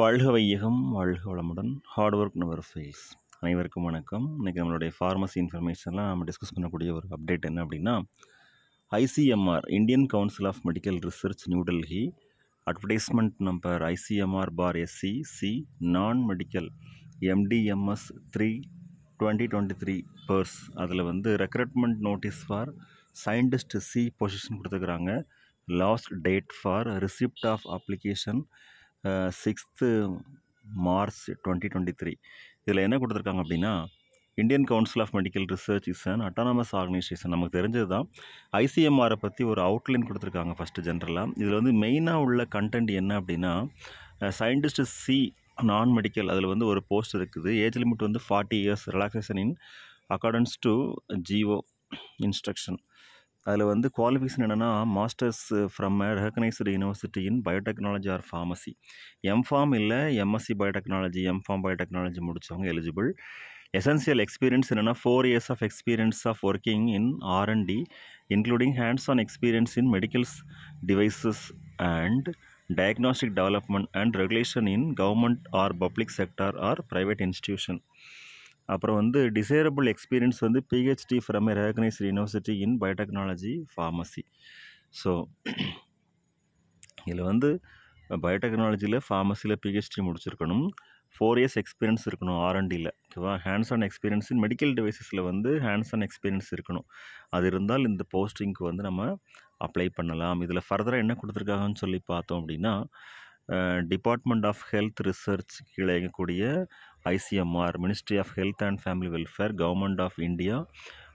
வாழ்க வையகம் வாழ்க வளமுடன் ஹார்ட் ஒர்க் நவர் ஃபெயில்ஸ் அனைவருக்கும் வணக்கம் இன்றைக்கி நம்மளுடைய ஃபார்மசி இன்ஃபர்மேஷன்லாம் நம்ம டிஸ்கஸ் பண்ணக்கூடிய ஒரு அப்டேட் என்ன அப்படின்னா ICMR Indian council of medical research Delhi advertisement number ICMR for SC C non medical MDMS three twenty twenty three பர்ஸ் அதில் வந்து recruitment notice for scientist C position கொடுத்துருக்குறாங்க last date for receipt of application sixth March twenty twenty three இதில் என்ன கொடுத்துருக்காங்க அப்படின்னா Indian council of medical research is and autonomous organisation நமக்கு தெரிஞ்சது தான் ஐசிஎம்ஆரை பற்றி ஒரு அவுட்லைன் கொடுத்துருக்காங்க ஃபஸ்ட்டு ஜென்ரலாக இதில் வந்து மெயினாக உள்ள கண்டென்ட் என்ன அப்படின்னா சயின்டிஸ்ட் சி நான் மெடிக்கல் அதில் வந்து ஒரு போஸ்ட் இருக்குது ஏஜ் லிமிட் வந்து forty years relaxation in accordance to GO instruction அதில் வந்து குவாலிஃபிகேஷன் என்னென்னா masters from a recognised university in biotechnology or pharmacy MPharm இல்லை எம்எஸ்சி பயோடெக்னாலஜி எம்ஃபார்ம் பயோடெக்னாலஜி முடித்தவங்க எலிஜிபிள் எசென்சியல் எக்ஸ்பீரியன்ஸ் என்னென்னா four years of experience of working in R and D including hands on experience in medicals devices and diagnostic development and regulation in government or public sector or private institution அப்புறம் வந்து desirable experience வந்து PhD from a recognised university in biotechnology pharmacy so இதில் வந்து பயோடெக்னாலஜியில் ஃபார்மசியில் PhD முடிச்சிருக்கணும் four years experience இருக்கணும் ஆர்என்டியில் ஓகேவா ஹேண்ட்ஸ் ஆன் எக்ஸ்பீரியன்ஸ் மெடிக்கல் டிவைசஸில் வந்து ஹேண்ட்ஸ் ஆன் எக்ஸ்பீரியன்ஸ் இருக்கணும் அது இருந்தால் இந்த போஸ்டிங்க்கு வந்து நம்ம அப்ளை பண்ணலாம் இதில் ஃபர்தராக என்ன கொடுத்துருக்காங்கன்னு சொல்லி பார்த்தோம் அப்படின்னா டிபார்ட்மெண்ட் ஆஃப் ஹெல்த் ரிசர்ச் கீழே இயங்கக்கூடிய ICMR, Ministry of Health and Family Welfare, Government of India.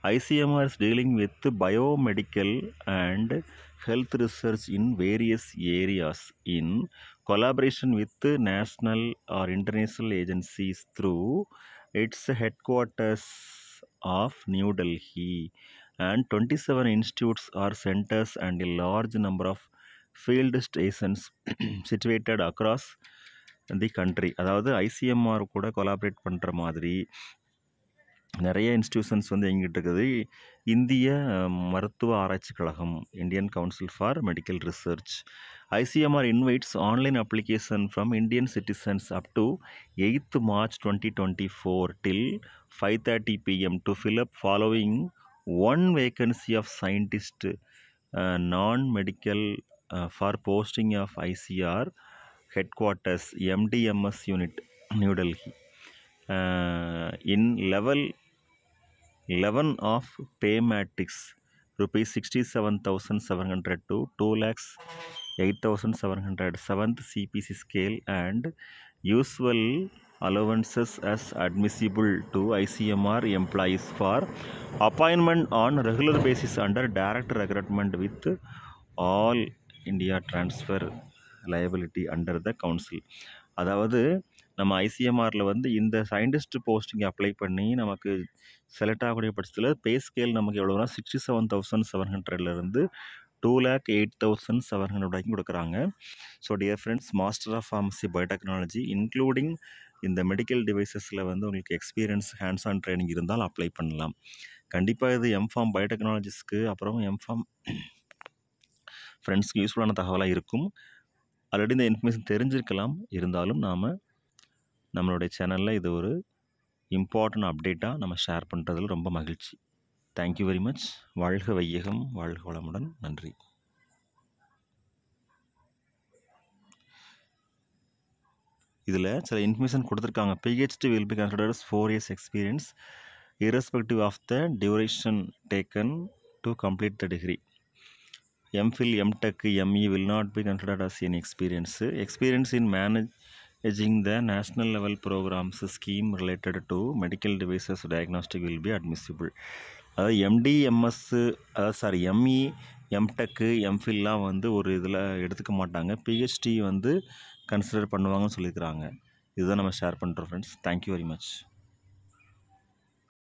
ICMR is dealing with biomedical and health research in various areas in collaboration with national or international agencies through its headquarters of New Delhi and 27 institutes or centers and a large number of field stations situated across the country அதாவது ICMR கூட collaborate பண்ணுற மாதிரி நிறைய institutions வந்து எங்கிட்டு இருக்குது இந்திய மருத்துவ ஆராய்ச்சி கழகம் Indian council for medical research ICMR invites online application from Indian citizens up to eighth March twenty twenty four till five thirty PM to fill up following one vacancy of scientist non medical for posting of ICR headquarters MDMS unit New Delhi uh, in level 11 of pay matrix rupees 67700 to 2 lakhs 8700 7th CPC scale and usual allowances as admissible to ICMR employees for appointment on regular basis under direct recruitment with all India transfer liability under the council அதாவது நம்ம ஐசிஎம்ஆரில் வந்து இந்த scientist posting apply பண்ணி நமக்கு select ஆகக்கூடிய பட்சத்தில் பே scale நமக்கு எவ்வளோனா சிக்ஸ்டி செவன் தௌசண்ட் செவன் ஹண்ட்ரட்லேருந்து two lakh eight thousand seven hundred வரைக்கும் கொடுக்குறாங்க so dear friends master of pharmacy biotechnology including இந்த மெடிக்கல் டிவைசஸில் வந்து உங்களுக்கு எக்ஸ்பீரியன்ஸ் ஹேண்ட்ஸ் ஆன் ட்ரைனிங் இருந்தால் அப்ளை பண்ணலாம் கண்டிப்பாக இது எம்ஃபார்ம் பயோடெக்னாலஜிஸ்க்கு அப்புறம் எம்ஃபார்ம் ஃப்ரெண்ட்ஸ்க்கு யூஸ்ஃபுல்லான தகவலாக இருக்கும் ஆல்ரெடி இந்த இன்ஃபர்மேஷன் தெரிஞ்சிருக்கலாம் இருந்தாலும் நாம் நம்மளுடைய சேனலில் இது ஒரு இம்பார்ட்டன்ட் அப்டேட்டாக நம்ம ஷேர் பண்ணுறதுல ரொம்ப மகிழ்ச்சி தேங்க் யூ வெரி மச் வாழ்க வையகம் வாழ்க வளமுடன் நன்றி இதில் சில இன்ஃபர்மேஷன் கொடுத்துருக்காங்க PhD will be consider four years experience irrespective of the duration taken to complete the degree MPhil MTech ME will not be considered as in experience experience in managing the national level programmes scheme related to medical devices diagnostic will be admissible அதாவது MDMS அதாவது sorry ME MTech எம்ஃபில்லாம் வந்து ஒரு இதில் எடுத்துக்க மாட்டாங்க PhD வந்து consider பண்ணுவாங்கன்னு சொல்லியிருக்கிறாங்க இதுதான் நம்ம ஷேர் பண்ணுறோம் ஃப்ரெண்ட்ஸ் தேங்க்யூ வெரி மச்